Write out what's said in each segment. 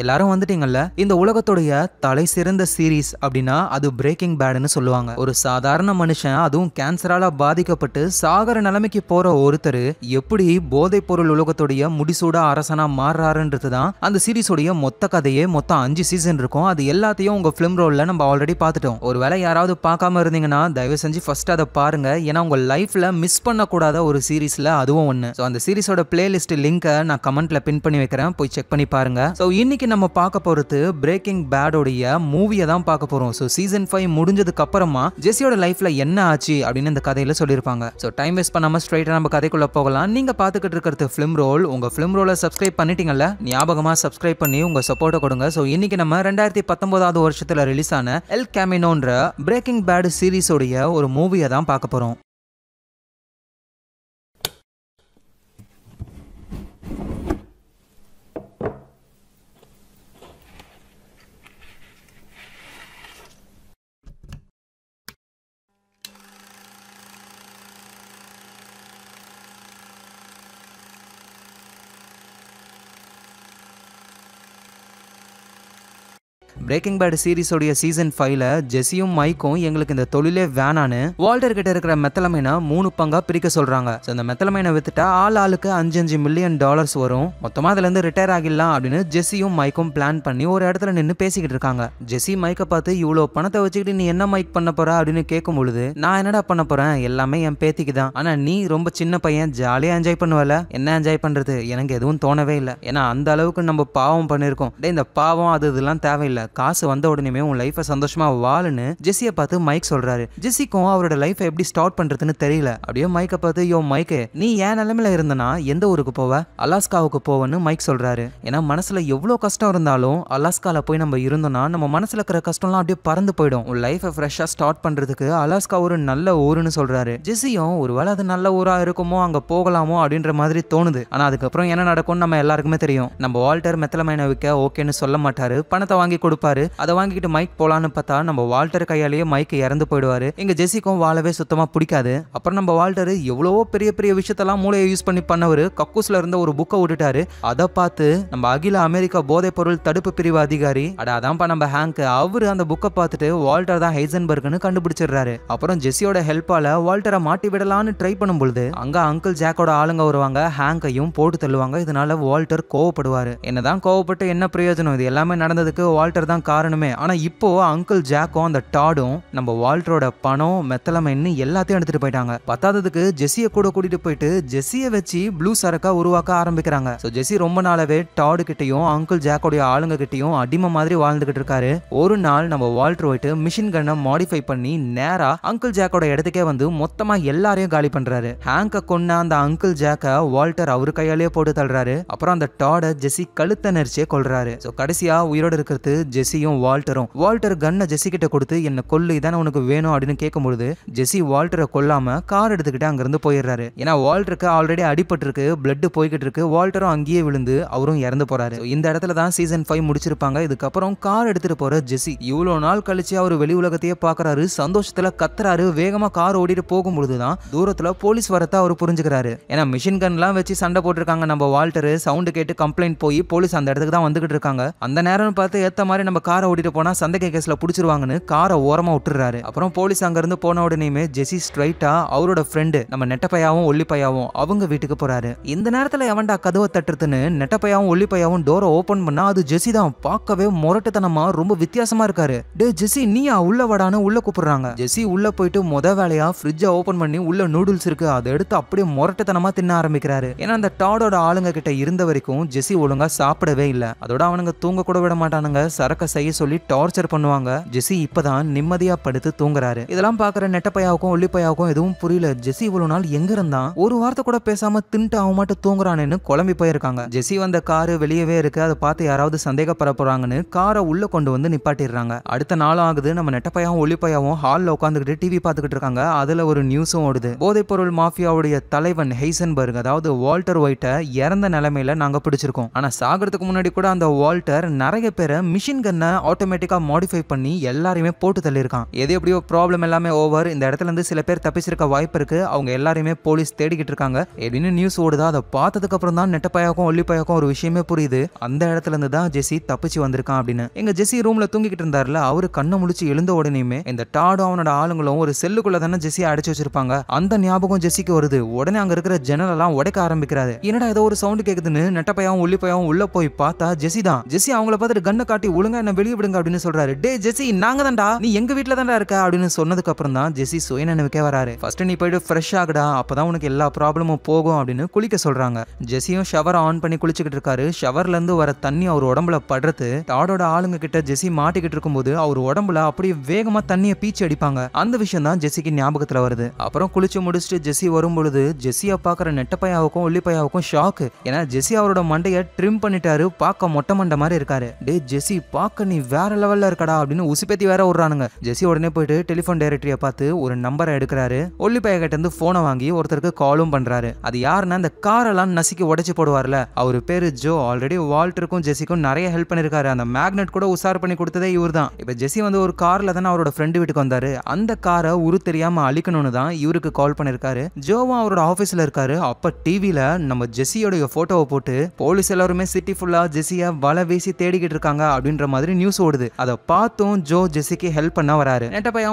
எல்லாரும் வந்துட்டீங்கல்ல இந்த உலகத்துடைய தலை சிறந்த சீரீஸ் அப்படின்னா அது பிரேக்கிங் பேடுன்னு சொல்லுவாங்க ஒரு சாதாரண மனுஷன் அதுவும் கேன்சரால பாதிக்கப்பட்டு சாகர நிலைமைக்கு போற ஒருத்தர் எப்படி போதைப் பொருள் உலகத்துடைய முடிசூட அரசனா மாறுறாருன்றது தான் அந்த சீரீஸுடைய மொத்த கதையே மொத்தம் அஞ்சு சீசன் இருக்கும் அது எல்லாத்தையும் உங்க பிலிம் ரோல்ல நம்ம ஆல்ரெடி பார்த்துட்டோம் ஒருவேளை யாராவது பார்க்காம இருந்தீங்கன்னா தயவு செஞ்சு ஃபர்ஸ்ட் அதை பாருங்க ஏன்னா உங்க லைஃப்ல மிஸ் பண்ணக்கூடாத ஒரு சீரீஸ்ல அதுவும் ஒன்று ஸோ அந்த சீரீஸோட பிளேலிஸ்ட் லிங்கை நான் கமெண்ட்ல பின் பண்ணி வைக்கிறேன் போய் செக் பண்ணி பாருங்க ஸோ இன்னைக்கு இன்னைக்கு நம்ம பார்க்க போகிறது பிரேக்கிங் பேடோடைய மூவியை தான் பார்க்க போகிறோம் ஸோ சீசன் ஃபைவ் முடிஞ்சதுக்கு அப்புறமா ஜெஸியோட லைஃப்பில் என்ன ஆச்சு அப்படின்னு இந்த கதையில் சொல்லியிருப்பாங்க ஸோ டைம் வேஸ்ட் பண்ணாமல் ஸ்ட்ரைட்டாக நம்ம கதைக்குள்ளே போகலாம் நீங்கள் பார்த்துக்கிட்டு இருக்கிறது ஃபிலிம் ரோல் உங்கள் ஃபிலிம் ரோலை சப்ஸ்கிரைப் பண்ணிட்டீங்கல்ல ஞாபகமாக சப்ஸ்கிரைப் பண்ணி உங்கள் சப்போர்ட்டை கொடுங்க ஸோ இன்னைக்கு நம்ம ரெண்டாயிரத்தி பத்தொன்பதாவது வருஷத்தில் ரிலீஸ் ஆன எல் கேமினோன்ற பிரேக்கிங் பேடு சீரீஸோடைய ஒரு மூவியை தான் பார்க்க போகிறோம் பிரேக்கிங் பேட் சீரிஸோடைய சீசன் ஃபைவ்ல ஜெஸியும் மைக்கும் எங்களுக்கு இந்த தொழிலே வேணான்னு வால்டர் கிட்ட இருக்கிற மெத்தலமைனா மூணு பங்கா பிரிக்க சொல்றாங்க ஸோ அந்த மெத்தலமைனை வித்துட்டா ஆள் ஆளுக்கு அஞ்சு அஞ்சு மில்லியன் டாலர்ஸ் வரும் மொத்தமா அதுல இருந்து ரிட்டையர் ஆகிடலாம் அப்படின்னு ஜெஸியும் மைக்கும் பிளான் பண்ணி ஒரு இடத்துல நின்று பேசிக்கிட்டு இருக்காங்க ஜெஸி மைக்கை பார்த்து இவ்வளோ பணத்தை வச்சுக்கிட்டு நீ என்ன மைக் பண்ண போற அப்படின்னு கேட்கும் பொழுது நான் என்னடா பண்ண போறேன் எல்லாமே என் பேத்திக்கு தான் ஆனா நீ ரொம்ப சின்ன பையன் ஜாலியா என்ஜாய் பண்ணுவல என்ன என்ஜாய் பண்றது எனக்கு எதுவும் தோணவே இல்லை ஏன்னா அந்த அளவுக்கு நம்ம பாவம் பண்ணிருக்கோம் இந்த பாவம் அது இதெல்லாம் தேவையில்லை காசு வந்த உடனே உன் லைஃப்பை சந்தோஷமா வாழுன்னு ஜெஸ்ஸியை பார்த்து மைக் சொல்றாரு ஜெஸ்ஸிக்கும் அவரோட லைஃப்பை எப்படி ஸ்டார்ட் பண்றதுன்னு தெரியல அப்படியே மைக்கை பார்த்து யோ மைக்கு நீ ஏன் நிலைமையில இருந்தனா எந்த ஊருக்கு போவ அலாஸ்காவுக்கு போவன்னு மைக் சொல்றாரு ஏன்னா மனசுல எவ்வளோ கஷ்டம் இருந்தாலும் அலாஸ்கால போய் நம்ம இருந்தோம்னா நம்ம மனசுல இருக்கிற கஷ்டம்லாம் அப்படியே பறந்து போயிடும் உன் லைஃபை ஃப்ரெஷ்ஷாக ஸ்டார்ட் பண்றதுக்கு அலாஸ்கா ஒரு நல்ல ஊருன்னு சொல்றாரு ஜெஸியும் ஒருவேளை அது நல்ல ஊரா இருக்குமோ அங்க போகலாமோ அப்படின்ற மாதிரி தோணுது ஆனா அதுக்கப்புறம் என்ன நடக்கும்னு நம்ம எல்லாருக்குமே தெரியும் நம்ம வால்டர் மெத்தலமைனை விற்க ஓகேன்னு சொல்ல மாட்டாரு பணத்தை வாங்கி கொடுப்பாரு இருப்பாரு அதை வாங்கிட்டு மைக் போலான்னு பார்த்தா நம்ம வால்டர் கையாலேயே மைக் இறந்து போயிடுவாரு எங்க ஜெசிக்கும் வாழவே சுத்தமா பிடிக்காது அப்புறம் நம்ம வால்டர் எவ்வளவோ பெரிய பெரிய விஷயத்தெல்லாம் மூளையை யூஸ் பண்ணி பண்ணவர் கக்கூஸ்ல இருந்த ஒரு புக்கை விட்டுட்டாரு அதை பார்த்து நம்ம அகில அமெரிக்கா போதைப் பொருள் தடுப்பு பிரிவு அதிகாரி அட அதான்ப்பா நம்ம ஹேங்க் அவரு அந்த புக்கை பார்த்துட்டு வால்டர் தான் ஹைசன்பர்க்னு கண்டுபிடிச்சிடுறாரு அப்புறம் ஜெசியோட ஹெல்ப்பால வால்டரை மாட்டி விடலான்னு ட்ரை பண்ணும்பொழுது அங்க அங்கிள் ஜாக்கோட ஆளுங்க வருவாங்க ஹேங்கையும் போட்டு தள்ளுவாங்க இதனால வால்டர் கோவப்படுவாரு என்னதான் கோவப்பட்டு என்ன பிரயோஜனம் இது எல்லாமே நடந்ததுக்கு வால்டர் தான் காரணமே ஆனால் இப்போது அங்கிள் ஜாக்கும் அந்த டாடும் நம்ம வால்ட்ரோட பணம் மெத்தலமைன்னு எல்லாத்தையும் எடுத்துகிட்டு போயிட்டாங்க பத்தாததுக்கு ஜெஸ்ஸியை கூட கூட்டிகிட்டு போயிட்டு ஜெஸியை வச்சு ப்ளூ சரக்காக உருவாக்க ஆரம்பிக்கிறாங்க ஸோ ஜெஸ்ஸி ரொம்ப நாளாவே டாடு கிட்டையும் அங்கிள் ஜாக்கோடைய ஆளுங்க கிட்டையும் அடிமை மாதிரி வாழ்ந்துகிட்டு இருக்காரு ஒரு நாள் நம்ம வால்ட்ரோ போயிட்டு மிஷின் கன்னை மாடிஃபை பண்ணி நேராக அங்கிள் ஜாக்கோட இடத்துக்கே வந்து மொத்தமாக எல்லாரையும் காலி பண்ணுறாரு ஹேங்கை கொன்ன அந்த அங்கிள் ஜாக்கை வால்டர் அவர் கையாலேயே போட்டு தள்ளுறாரு அப்புறம் அந்த டாடை ஜெஸ்ஸி கழுத்த நெரிச்சே கொள்றாரு ஸோ கடைசியாக உயிரோடு இருக்கிறது ஜெஸியும் வால்டரும் வால்டர் கன்னை ஜெஸி கிட்ட கொடுத்து என்ன கொல்லு இதானே உனக்கு வேணும் அப்படின்னு கேட்கும் பொழுது ஜெசி வால்டரை கொல்லாம கார் எடுத்துக்கிட்டு அங்கிருந்து போயிடுறாரு ஏன்னா வால்டருக்கு ஆல்ரெடி அடிபட்டு இருக்கு பிளட் போய்கிட்டு இருக்கு வால்டரும் அங்கேயே விழுந்து அவரும் இறந்து போறாரு இந்த இடத்துல தான் சீசன் ஃபைவ் முடிச்சிருப்பாங்க இதுக்கப்புறம் கார் எடுத்துட்டு போற ஜெசி இவ்வளோ நாள் கழிச்சு அவர் வெளி உலகத்தையே பாக்குறாரு சந்தோஷத்துல கத்துறாரு வேகமா கார் ஓடிட்டு போகும் பொழுதுதான் தூரத்துல போலீஸ் வரத்தை அவர் புரிஞ்சுக்கிறாரு ஏன்னா மிஷின் கன் எல்லாம் வச்சு சண்டை போட்டிருக்காங்க நம்ம வால்டரு சவுண்டு கேட்டு கம்ப்ளைண்ட் போய் போலீஸ் அந்த இடத்துக்கு தான் வந்துகிட்டு இருக்காங்க அந்த நேரம் பார்த்து ஏத்த மாதிரி நம்ம காரை ஓட்டிட்டு போனால் சந்தேக கேஸில் பிடிச்சிருவாங்கன்னு காரை ஓரமாக விட்டுறாரு அப்புறம் போலீஸ் அங்கேருந்து போன உடனேயுமே ஜெசி ஸ்ட்ரைட்டா அவரோட ஃப்ரெண்டு நம்ம நெட்டப்பையாவும் ஒல்லிப்பையாவும் அவங்க வீட்டுக்கு போறாரு இந்த நேரத்தில் எவன்டா கதவை தட்டுறதுன்னு நெட்டப்பையாவும் ஒல்லிப்பையாவும் டோரை ஓப்பன் பண்ணா அது ஜெசி தான் பார்க்கவே முரட்டுத்தனமா ரொம்ப வித்தியாசமா இருக்காரு டே ஜெசி நீயா உள்ள வடான்னு உள்ள கூப்பிடுறாங்க ஜெசி உள்ள போயிட்டு முத வேலையா ஃப்ரிட்ஜை ஓப்பன் பண்ணி உள்ள நூடுல்ஸ் இருக்கு அதை எடுத்து அப்படியே முரட்டுத்தனமா தின்ன ஆரம்பிக்கிறாரு ஏன்னா அந்த டாடோட ஆளுங்க கிட்ட இருந்த வரைக்கும் ஜெசி ஒழுங்கா சாப்பிடவே இல்லை அதோட அவனுங்க தூங்க கூட விட மாட்டானுங்க சரக்கு ஒர்க்கை செய்ய சொல்லி டார்ச்சர் பண்ணுவாங்க ஜெசி இப்பதான் நிம்மதியா படுத்து தூங்குறாரு இதெல்லாம் பாக்குற நெட்டப்பையாவுக்கும் ஒல்லிப்பையாவுக்கும் எதுவும் புரியல ஜெசி இவ்வளவு நாள் எங்க இருந்தான் ஒரு வார்த்தை கூட பேசாம தின்ட்டு அவன் மட்டும் தூங்குறானேன்னு குழம்பி போயிருக்காங்க ஜெஸி வந்த காரு வெளியவே இருக்கு அதை பார்த்து யாராவது சந்தேகப்பட போறாங்கன்னு காரை உள்ள கொண்டு வந்து நிப்பாட்டிடுறாங்க அடுத்த நாளும் ஆகுது நம்ம நெட்டப்பையாவும் ஒளிப்பையாவும் ஹாலில் உட்காந்துக்கிட்டு டிவி பார்த்துக்கிட்டு இருக்காங்க அதுல ஒரு நியூஸும் ஓடுது போதைப் பொருள் மாஃபியாவுடைய தலைவன் ஹெய்சன்பர்க் அதாவது வால்டர் ஒயிட்ட இறந்த நிலைமையில நாங்க பிடிச்சிருக்கோம் ஆனா சாகிறதுக்கு முன்னாடி கூட அந்த வால்டர் நிறைய பேரை மிஷின் ரைடனை ஆட்டோமேட்டிக்காக மாடிஃபை பண்ணி எல்லாரையுமே போட்டு தள்ளியிருக்கான் எது எப்படியோ ப்ராப்ளம் எல்லாமே ஓவர் இந்த இடத்துல இருந்து சில பேர் தப்பிச்சிருக்க வாய்ப்பு இருக்கு அவங்க எல்லாரையுமே போலீஸ் தேடிக்கிட்டு இருக்காங்க எப்படின்னு நியூஸ் ஓடுதா அதை பார்த்ததுக்கு அப்புறம் தான் நெட்டப்பாயாக்கும் ஒல்லிப்பாயாக்கும் ஒரு விஷயமே புரியுது அந்த இடத்துல இருந்து தான் ஜெசி தப்பிச்சு வந்திருக்கான் அப்படின்னு எங்க ஜெசி ரூமில் தூங்கிக்கிட்டு இருந்தார்ல அவர் கண்ணை முழிச்சு எழுந்த உடனேயுமே இந்த டாடும் அவனோட ஆளுங்களும் ஒரு செல்லுக்குள்ள தானே ஜெஸி அடைச்சு வச்சிருப்பாங்க அந்த ஞாபகம் ஜெஸிக்கு வருது உடனே அங்கே இருக்கிற ஜெனல் உடைக்க ஆரம்பிக்கிறாரு என்னடா ஏதோ ஒரு சவுண்ட் கேக்குதுன்னு நெட்டப்பையாவும் உள்ளிப்பையாவும் உள்ளே போய் பார்த்தா ஜெஸி தான் ஜெஸி அவங்கள பார்த்துட்டு கண்ணை காட்டி ஒழுங்கா என்ன வெளியே விடுங்க அப்படின்னு சொல்றாரு டே ஜெசி நாங்க தான்டா நீ எங்க வீட்டுல தான்டா இருக்க அப்படின்னு சொன்னதுக்கு அப்புறம் தான் ஜெசி சுய நினைவுக்கே வராரு ஃபர்ஸ்ட் நீ போயிட்டு ஃப்ரெஷ் ஆகடா அப்பதான் உனக்கு எல்லா ப்ராப்ளமும் போகும் அப்படின்னு குளிக்க சொல்றாங்க ஜெசியும் ஷவர் ஆன் பண்ணி குளிச்சுக்கிட்டு இருக்காரு ஷவர்ல இருந்து வர தண்ணி அவர் உடம்புல படுறது டாடோட ஆளுங்க கிட்ட ஜெசி மாட்டிக்கிட்டு இருக்கும்போது அவர் உடம்புல அப்படியே வேகமா தண்ணியை பீச்சு அடிப்பாங்க அந்த விஷயம் தான் ஜெசிக்கு ஞாபகத்துல வருது அப்புறம் குளிச்சு முடிச்சுட்டு ஜெசி வரும்பொழுது ஜெசிய பாக்குற நெட்டப்பையாவுக்கும் உள்ளிப்பையாவுக்கும் ஷாக்கு ஏன்னா ஜெசி அவரோட மண்டையை ட்ரிம் பண்ணிட்டாரு பார்க்க மொட்டை மண்டை மாதிரி இருக்காரு டே ஜெசி பா பார்க்க நீ வேற லெவலில் இருக்கடா அப்படின்னு உசுப்பேத்தி வேற விடுறானுங்க ஜெஸ்ஸி உடனே போயிட்டு டெலிஃபோன் டைரக்டரியை பார்த்து ஒரு நம்பரை எடுக்கிறாரு ஒல்லிப்பைய பையகிட்ட இருந்து ஃபோனை வாங்கி ஒருத்தருக்கு காலும் பண்ணுறாரு அது யாருன்னா இந்த காரெல்லாம் நசுக்கி உடச்சி போடுவார்ல அவர் பேர் ஜோ ஆல்ரெடி வால்டருக்கும் ஜெஸிக்கும் நிறைய ஹெல்ப் பண்ணியிருக்காரு அந்த மேக்னெட் கூட உசார் பண்ணி கொடுத்ததே இவர் தான் இப்போ ஜெஸி வந்து ஒரு காரில் தானே அவரோட ஃப்ரெண்டு வீட்டுக்கு வந்தார் அந்த காரை உரு தெரியாமல் அழிக்கணும்னு தான் இவருக்கு கால் பண்ணிருக்காரு ஜோவும் அவரோட ஆஃபீஸில் இருக்காரு அப்போ டிவியில் நம்ம ஜெஸியோடைய ஃபோட்டோவை போட்டு போலீஸ் எல்லாருமே சிட்டி ஃபுல்லாக ஜெஸியை வலை வீசி தேடிக்கிட்டு இருக்காங்க அப்படின்ற மாதிரி மாதிரி நியூஸ் ஓடுது அதை பார்த்தும் ஜோ ஜெஸிக்கு ஹெல்ப் பண்ண வராரு